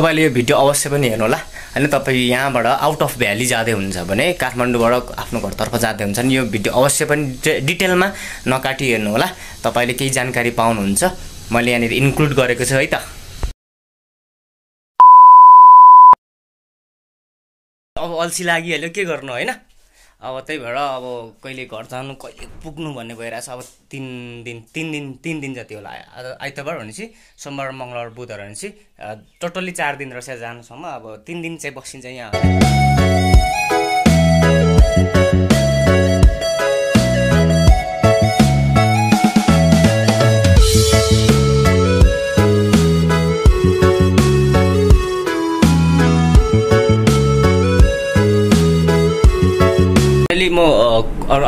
तपाईँले यो भिडियो अवश्य पनि हेर्नु होला होइन तपाईँ यहाँबाट आउट अफ भ्याली जाँदै हुन्छ भने काठमाडौँबाट आफ्नो घरतर्फ जाँदै हुन्छ भने यो भिडियो अवश्य पनि डिटेलमा नकाटी हेर्नु होला तपाईँले केही जानकारी पाउनुहुन्छ मैले यहाँनिर इन्क्लुड गरेको छु है त अब अल्छी लागिहाल्यो के गर्नु होइन अब त्यही भएर अब कहिले घर जानु कहिले पुग्नु भन्ने भइरहेछ अब तिन दिन तिन दिन तिन दिन जति होला आइतबार भनेपछि सोमबार मङ्गलबार बुधबार भनेपछि टोटल्ली चार दिन रहेछ जानुसम्म अब तिन दिन चाहिँ बसिन्छ यहाँ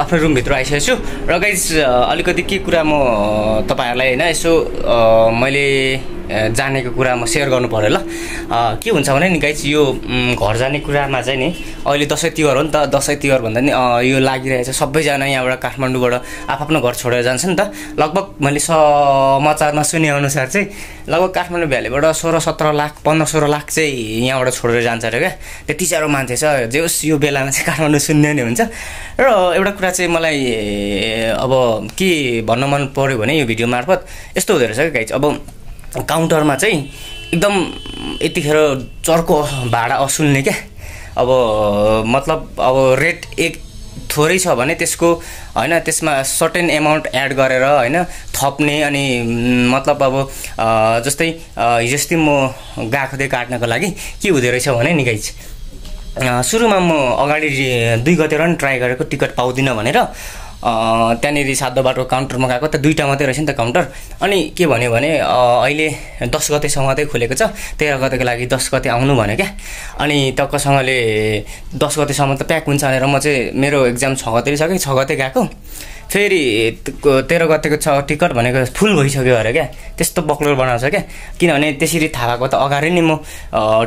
आफ्नो रुमभित्र आइसकेको छु र गाइज अलिकति के कुरा म तपाईँहरूलाई होइन यसो मैले जानेको कुरा म सेयर गर्नु पऱ्यो ल के हुन्छ भने नि गाइस यो घर जाने कुरामा चाहिँ नि अहिले दसैँ तिहार हो नि त दसैँ तिहार भन्दा नि यो लागिरहेछ सबैजना यहाँबाट काठमाडौँबाट आफ्नो घर छोडेर जान्छ नि त लगभग मैले समाचारमा सुनेअनुसार चाहिँ लगभग काठमाडौँ भ्यालीबाट सोह्र सत्र लाख पन्ध्र सोह्र लाख चाहिँ यहाँबाट छोडेर जान्छ अरे क्या त्यति साह्रो मान्छे छ जे होस् यो बेलामा चाहिँ काठमाडौँ सुन्ने नै हुन्छ र एउटा कुरा चाहिँ मलाई अब के भन्न मन पऱ्यो भने यो भिडियो मार्फत यस्तो हुँदो रहेछ क्या गाइज अब काउन्टरमा चाहिँ एकदम यतिखेर चर्को भाडा असुल्ने क्या अब मतलब अब रेट एक थोरै छ भने त्यसको होइन त्यसमा सर्टेन एमाउन्ट एड गरेर होइन थप्ने अनि मतलब अब जस्तै हिजो म गएको थिएँ काट्नको लागि के हुँदो रहेछ भने नि गाइज सुरुमा म अगाडि दुई गतेर नि ट्राई गरेको टिकट पाउँदिनँ भनेर त्यहाँनिर सात बाटो काउन्टरमा गएको त दुईवटा मात्रै रहेछ नि त काउन्टर अनि के भन्यो भने अहिले दस गतेसम्म मात्रै खुलेको छ तेह्र गतेको लागि दस गते आउनु भन्यो क्या अनि टक्कसँगले दस गतेसम्म त प्याक हुन्छ भनेर म चाहिँ मेरो एक्जाम छ गते कि छ गते गएको फेरि तेह्र गतेको छ टिकट भनेको फुल भइसक्यो अरे क्या त्यस्तो बक्लो बनाउँछ क्या किनभने त्यसरी थाहा भएको त अगाडि नै म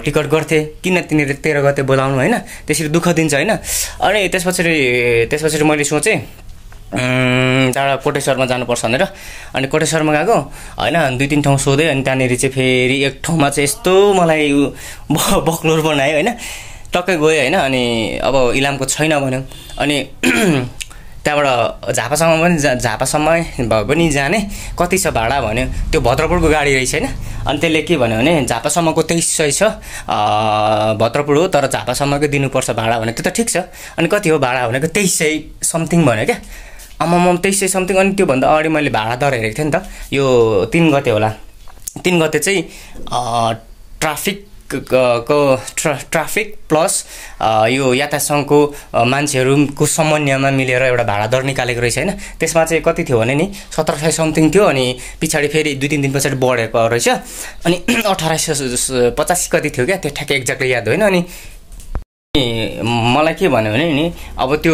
टिकट गर्थेँ किन तिनीहरूले तेह्र गते बोलाउनु होइन त्यसरी दुःख दिन्छ होइन अनि त्यस पछाडि त्यस पछाडि मैले सोचेँ त्यहाँबाट कोटेश्वरमा जानुपर्छ भनेर अनि कोटेश्वरमा गएको होइन दुई तिन ठाउँ सोधेँ अनि त्यहाँनिर चाहिँ फेरि एक ठाउँमा चाहिँ यस्तो मलाई ब बक्लोर बनायो होइन टक्कै गएँ होइन अनि अब इलामको छैन भन्यो अनि त्यहाँबाट झापासम्म पनि जा झापासम्म भए पनि जाने कति छ भाडा भन्यो त्यो भद्रपुरको गाडी रहेछ होइन अनि त्यसले के भन्यो भने झापासम्मको तेइस सय छ भद्रपुर हो तर झापासम्मकै दिनुपर्छ भाडा भने त्यो त ठिक छ अनि कति हो भाडा भनेको तेइस सय समथिङ भन्यो क्या आमामा तेइस सय समथिङ अनि त्योभन्दा अगाडि मैले भाडा दर हेरेको थिएँ नि त यो तिन गते होला तिन गते चाहिँ ट्राफिक को ट्रा ट्राफिक प्लस यो यातायात सङ्घको मान्छेहरूको समन्वयमा मिलेर एउटा भाडा दर निकालेको रहेछ होइन त्यसमा चाहिँ कति थियो भने नि सत्र सय समथिङ थियो अनि पछाडि फेरि दुई तिन दिन पछाडि बढेको रहेछ अनि अठार सय पचासी कति थियो क्या त्यो ठ्याक्कै एक्ज्याक्टली याद होइन अनि मलाई के भन्यो भने नि अब त्यो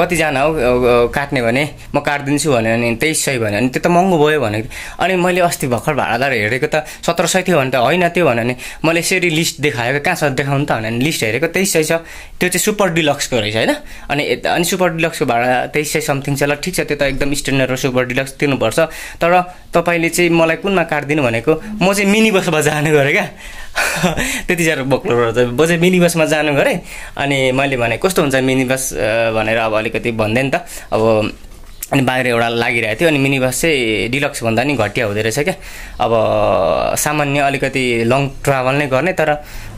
कतिजना हो काट्ने भने म काटिदिन्छु भन्यो भने तेइस सय भन्यो भने त्यो त महँगो भयो भने अनि मैले अस्ति भर्खर भाडादार हेरेको त सत्र सय थियो भने त होइन त्यो भन्यो भने मैले यसरी लिस्ट देखाएको कहाँ छ देखाउनु त भने लिस्ट हेरेको तेइस सय छ त्यो चाहिँ सुपर डिलक्सको रहेछ होइन अनि अनि सुपर डिलक्सको भाडा तेइस सय समथिङ छ ल ठिक छ त्यो त एकदम स्ट्यान्डर्ड र सुपर डिलक्स तिर्नुपर्छ तर तपाईँले चाहिँ मलाई कुनमा काटिदिनु भनेको म चाहिँ मिनी बसमा जाने गरेँ क्या त्यति साह्रो बोक्नु त बजे मिनी बसमा जानु गरेँ अनि मैले भने कस्तो हुन्छ मिनी बस भनेर अब अलिकति नि त अब अनि बाहिर एउटा लागिरहेको थियो अनि मिनी बस चाहिँ डिलक्स भन्दा नि घटिया हुँदो रहेछ क्या अब सामान्य अलिकति लङ ट्राभल नै गर्ने तर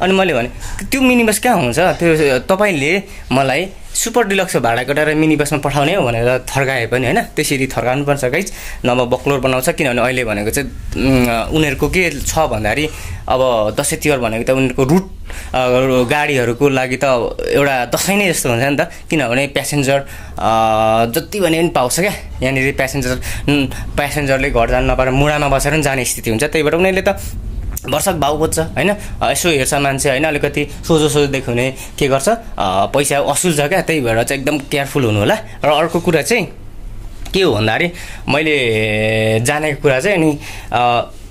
अनि मैले भने त्यो मिनी बस कहाँ हुन्छ त्यो तपाईँले मलाई सुपर डिलक्स भाडा कटाएर मिनी बसमा पठाउने हो भनेर थर्काए पनि होइन त्यसरी थर्काउनु पर्छ गाइज नभए बक्लोर बनाउँछ किनभने अहिले भनेको चाहिँ उनीहरूको के छ भन्दाखेरि अब दसैँ तिहार भनेको त उनीहरूको रुट गाडीहरूको लागि त एउटा दसैँ नै जस्तो हुन्छ नि त किनभने प्यासेन्जर जति भने पनि पाउँछ क्या यहाँनिर प्यासेन्जर प्यासेन्जरले घर जानु नपाएर मुढामा बसेर पनि जाने स्थिति हुन्छ त्यही भएर उनीहरूले त वर्षक भाउ खोज्छ होइन यसो हेर्छ मान्छे होइन अलिकति सोझो सोझो भने के गर्छ पैसा असुल छ क्या त्यही भएर चाहिँ एकदम केयरफुल हुनु होला र अर्को कुरा चाहिँ के हो भन्दाखेरि मैले जानेको कुरा चाहिँ अनि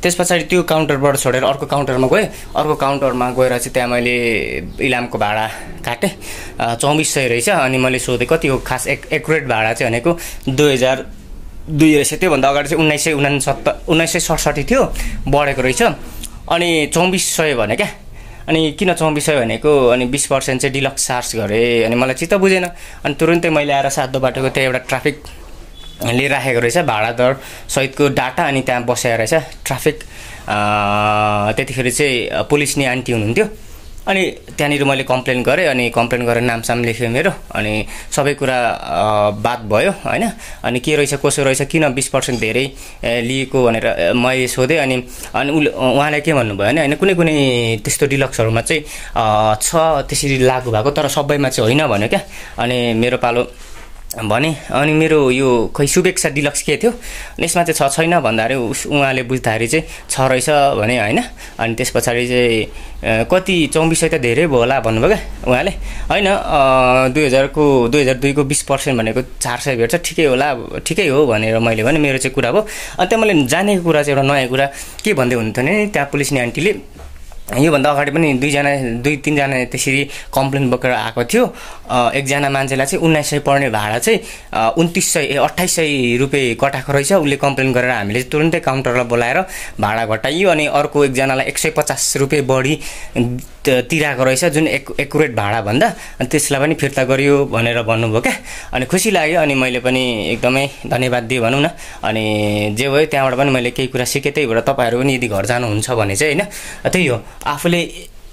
त्यस पछाडि त्यो काउन्टरबाट छोडेर अर्को काउन्टरमा गएँ अर्को काउन्टरमा गएर चाहिँ त्यहाँ मैले इलामको भाडा काटेँ चौबिस सय रहेछ अनि मैले सोधेँ कति हो खास एक एकुरेट भाडा चाहिँ भनेको दुई हजार दुई रहेछ त्योभन्दा अगाडि चाहिँ उन्नाइस सय उनासत्तर उन्नाइस सय सडसठी थियो बढेको रहेछ अनि चौबिस सय भने क्या अनि किन चौबिस सय भनेको अनि बिस पर्सेन्ट चाहिँ डिलक्स चार्ज गरेँ अनि मलाई चित्त बुझेन अनि तुरुन्तै मैले आएर सातो बाटोको त्यहाँ एउटा ट्राफिक ले राखेको रहेछ भाडादर सहितको डाटा अनि त्यहाँ बसेको रहेछ ट्राफिक त्यतिखेर चाहिँ पुलिस नि आन्टी हुनुहुन्थ्यो अनि त्यहाँनिर मैले कम्प्लेन गरेँ अनि कम्प्लेन गरेर नामसाम लेखेँ मेरो अनि सबै कुरा बात भयो होइन अनि के रहेछ कसो रहेछ किन बिस पर्सेन्ट धेरै लिएको भनेर मैले सोधेँ अनि अनि उसले उहाँलाई के भन्नुभयो भने होइन कुनै कुनै त्यस्तो डिलक्सहरूमा चाहिँ छ त्यसरी लागु भएको तर सबैमा चाहिँ होइन भन्यो क्या अनि मेरो पालो भने अनि मेरो यो खै शुभेच्छा डिलक्स के थियो यसमा चाहिँ छ छैन भन्दाखेरि उस उहाँले बुझ्दाखेरि चाहिँ छ रहेछ भने होइन अनि त्यस पछाडि चाहिँ कति चौबिस सय त धेरै भयो होला भन्नुभयो क्या उहाँले होइन दुई हजारको दुई हजार दुईको बिस पर्सेन्ट भनेको चार सय भेट्छ ठिकै होला ठिकै हो भनेर मैले भने मेरो चाहिँ कुरा भयो अनि त्यहाँ मैले जानेको कुरा चाहिँ एउटा नयाँ कुरा के भन्दै हुन्थ्यो भने त्यहाँ नि आन्टीले योभन्दा अगाडि पनि दुईजना दुई तिनजना त्यसरी कम्प्लेन बोकेर आएको थियो एकजना मान्छेलाई चाहिँ उन्नाइस सय पर्ने भाडा चाहिँ उन्तिस सय ए सय रुपियाँ कटाएको रहेछ उसले कम्प्लेन गरेर हामीले तुरन्तै काउन्टरलाई बोलाएर भाडा घटाइयो अनि अर्को एकजनालाई एक सय पचास रुपियाँ बढी तिराएको रहेछ जुन एक एकुरेट भन्दा अनि त्यसलाई पनि फिर्ता गरियो भनेर भन्नुभयो क्या अनि खुसी लाग्यो अनि मैले पनि एकदमै धन्यवाद दिएँ भनौँ न अनि जे भयो त्यहाँबाट पनि मैले केही कुरा सिकेँ त्यही भएर तपाईँहरू पनि यदि घर जानुहुन्छ भने चाहिँ होइन त्यही हो आफूले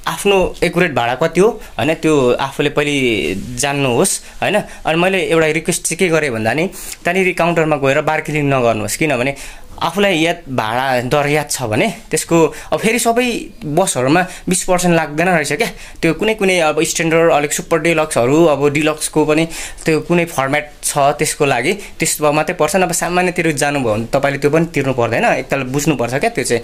आफ्नो एकुरेट भाडा कति हो होइन त्यो आफूले पहिले जान्नुहोस् होइन अनि मैले एउटा रिक्वेस्ट चाहिँ के गरेँ भन्दा नि त्यहाँनिर काउन्टरमा गएर बार्गेनिङ नगर्नुहोस् किनभने आफूलाई याद भाडा दर याद छ भने त्यसको अब फेरि सबै बसहरूमा बिस पर्सेन्ट लाग्दैन रहेछ क्या त्यो कुनै कुनै अब स्ट्यान्डर्ड अलिक सुपर डिलक्सहरू अब डिलक्सको पनि त्यो कुनै फर्मेट छ त्यसको लागि त्यस्तो मात्रै पर्छ अब सामान्यतिर जानुभयो भने तपाईँले त्यो पनि तिर्नु पर्दैन एकताल बुझ्नुपर्छ क्या त्यो चाहिँ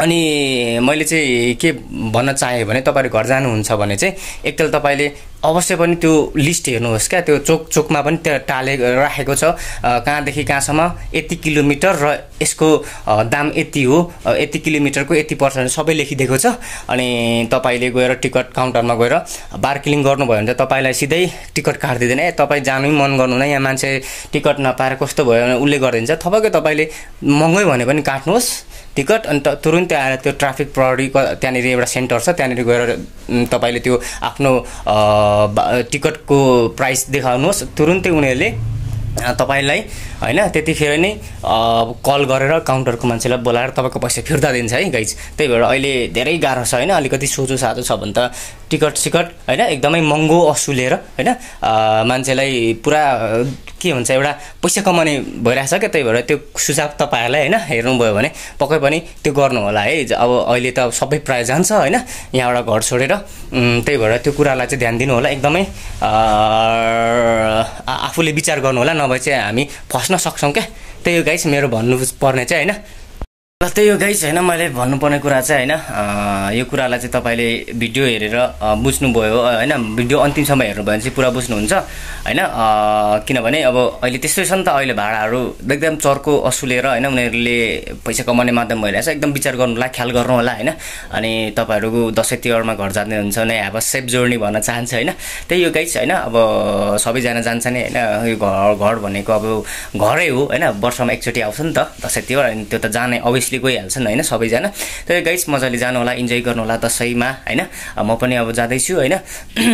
अनि मैले चाहिँ के भन्न चाहेँ भने तपाईँहरू घर जानुहुन्छ भने चाहिँ एकताल तपाईँले अवश्य पनि त्यो लिस्ट हेर्नुहोस् क्या त्यो चोक चोकमा पनि त्यहाँ टाले राखेको छ कहाँदेखि कहाँसम्म यति किलोमिटर र यसको दाम यति हो यति किलोमिटरको यति पर्सेन्ट सबै लेखिदिएको छ अनि तपाईँले गएर टिकट काउन्टरमा गएर बार्किलिङ गर्नुभयो भने त तपाईँलाई सिधै टिकट काटिदिँदैन ए तपाईँ जानै मन गर्नुहुन्न यहाँ मान्छे टिकट नपाएर कस्तो भयो भने उसले गरिदिन्छ थपकै तपाईँले महँगै भने पनि काट्नुहोस् टिकट अनि त तुरुन्तै आएर त्यो ट्राफिक प्रहरीको त्यहाँनिर एउटा सेन्टर छ त्यहाँनिर गएर तपाईँले त्यो आफ्नो टिकटको प्राइस देखाउनुहोस् तुरुन्तै उनीहरूले तपाईँलाई होइन त्यतिखेर नै कल गरेर काउन्टरको मान्छेलाई बोलाएर तपाईँको पैसा फिर्ता दिन्छ है गाइज त्यही भएर अहिले धेरै गाह्रो छ होइन अलिकति सोझो साझो छ भने त टिकट सिकट होइन एकदमै महँगो असुलेर होइन मान्छेलाई पुरा के भन्छ एउटा पैसा कमाउने भइरहेछ क्या त्यही भएर त्यो सुझाव तपाईँहरूलाई होइन हेर्नुभयो भने पक्कै पनि त्यो गर्नु होला है अब अहिले त सबै प्रायः जान्छ होइन यहाँबाट घर छोडेर त्यही भएर त्यो कुरालाई चाहिँ ध्यान दिनु होला एकदमै आफूले विचार गर्नु होला नभए चाहिँ हामी फर्स्ट बस्न सक्छौँ क्या त्यही हो गाइस मेरो भन्नु पर्ने चाहिँ होइन ल त्यही हो गाइस होइन मैले भन्नुपर्ने कुरा चाहिँ होइन यो कुरालाई चाहिँ तपाईँले भिडियो हेरेर बुझ्नुभयो होइन भिडियो अन्तिमसम्म हेर्नुभयो भने चाहिँ पुरा बुझ्नुहुन्छ होइन किनभने अब अहिले त्यस्तै छ नि त अहिले भाडाहरू एकदम चर्को असुलेर होइन उनीहरूले पैसा कमाउने माध्यम भइरहेछ एकदम विचार गर्नु होला ख्याल गर्नु होला होइन अनि तपाईँहरूको दसैँ तिहारमा घर जाने हुन्छ भने अब सेफ जोर्नी भन्न चाहन्छ होइन त्यही हो गाइस होइन अब सबैजना जान्छ नि होइन यो घर घर भनेको अब घरै हो होइन वर्षमा एकचोटि आउँछ नि त दसैँ तिहार अनि त्यो त जाने अवश्य अभियसली गइहाल्छन् होइन सबैजना तर गाइज मजाले जानु होला इन्जोय गर्नु होला दसैँमा होइन म पनि अब जाँदैछु होइन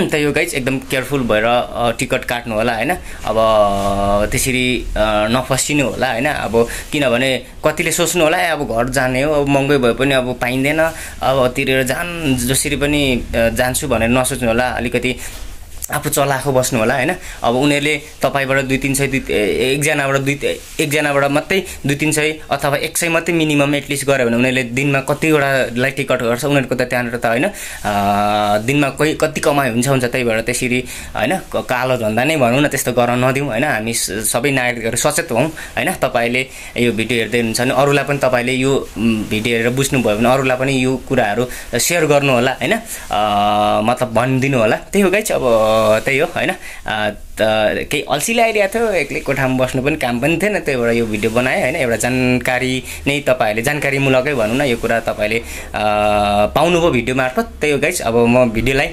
त यो गाइज एकदम केयरफुल भएर टिकट काट्नु होला होइन अब त्यसरी नफसिनु होला होइन अब किनभने कतिले सोच्नु होला अब घर जाने हो अब महँगै भए पनि अब पाइँदैन अब तिरेर जान जसरी पनि जान्छु भनेर नसोच्नु होला अलिकति आफू चलाएको बस्नु होला होइन अब उनीहरूले तपाईँबाट दुई तिन सय दुई एकजनाबाट दुई एकजनाबाट मात्रै दुई तिन सय अथवा एक सय मात्रै मिनिमम एटलिस्ट गऱ्यो भने उनीहरूले दिनमा कतिवटालाई टिकट गर्छ उनीहरूको त त्यहाँनिर त होइन दिनमा कोही कति कमाइ हुन्छ हुन्छ त्यही भएर त्यसरी होइन कालो धन्दा नै भनौँ न त्यस्तो गर्न नदिउँ होइन हामी सबै नागरिकहरू सचेत हौँ होइन तपाईँले यो भिडियो हेर्दै हुनुहुन्छ भने अरूलाई पनि तपाईँले यो भिडियो हेरेर बुझ्नुभयो भने अरूलाई पनि यो कुराहरू सेयर गर्नु होला होइन मतलब भनिदिनु होला त्यही हो गाइज अब त्यही हो होइन केही अल्छी ल्याइरहेको थियो एक्लै कोठामा बस्नु पनि काम पनि थिएन त्यही भएर यो भिडियो बनाएँ होइन एउटा जानकारी नै तपाईँहरूले जानकारीमूलकै भनौँ न यो कुरा तपाईँले पाउनुभयो भिडियो मार्फत त्यही हो गाइस अब म भिडियोलाई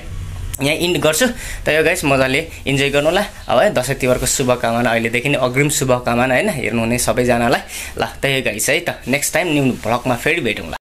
यहाँ इन्ड गर्छु त यो गाइस मजाले इन्जोय होला अब है दसैँ तिहारको शुभकामना अहिलेदेखि नै अग्रिम शुभकामना होइन हेर्नुहुने सबैजनालाई ल त्यही गाइस है त नेक्स्ट टाइम न्यु भ्लगमा फेरि भेटौँला